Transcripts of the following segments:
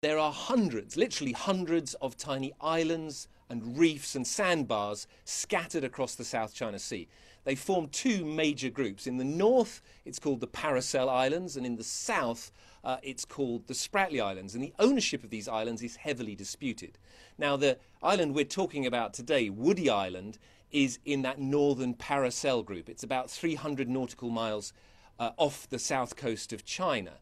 There are hundreds, literally hundreds of tiny islands and reefs and sandbars scattered across the South China Sea. They form two major groups. In the north, it's called the Paracel Islands, and in the south, uh, it's called the Spratly Islands. And the ownership of these islands is heavily disputed. Now, the island we're talking about today, Woody Island, is in that northern Paracel group. It's about 300 nautical miles uh, off the south coast of China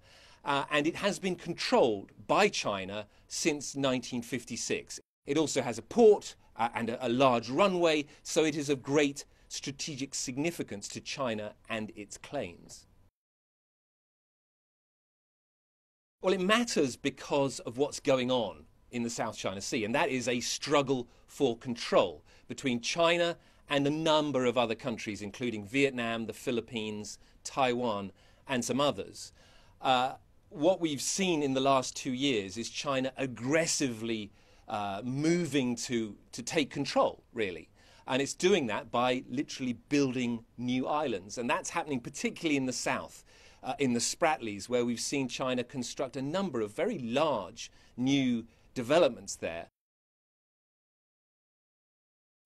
uh, and it has been controlled by China since 1956. It also has a port uh, and a, a large runway, so it is of great strategic significance to China and its claims. Well, it matters because of what's going on in the South China Sea, and that is a struggle for control between China and a number of other countries, including Vietnam, the Philippines, Taiwan, and some others. Uh, what we've seen in the last two years is China aggressively uh, moving to, to take control, really. And it's doing that by literally building new islands. And that's happening particularly in the south, uh, in the Spratleys, where we've seen China construct a number of very large new developments there.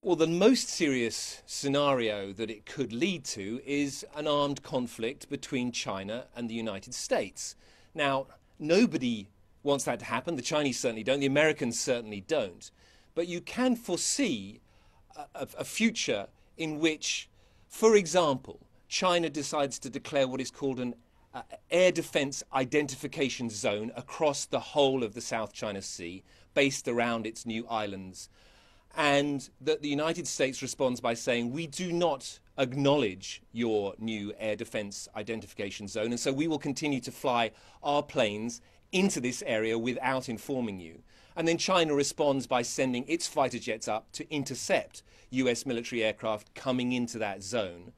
Well, the most serious scenario that it could lead to is an armed conflict between China and the United States. Now, nobody wants that to happen. The Chinese certainly don't. The Americans certainly don't. But you can foresee a, a future in which, for example, China decides to declare what is called an uh, air defense identification zone across the whole of the South China Sea based around its new islands and that the United States responds by saying, We do not acknowledge your new air defense identification zone, and so we will continue to fly our planes into this area without informing you. And then China responds by sending its fighter jets up to intercept US military aircraft coming into that zone.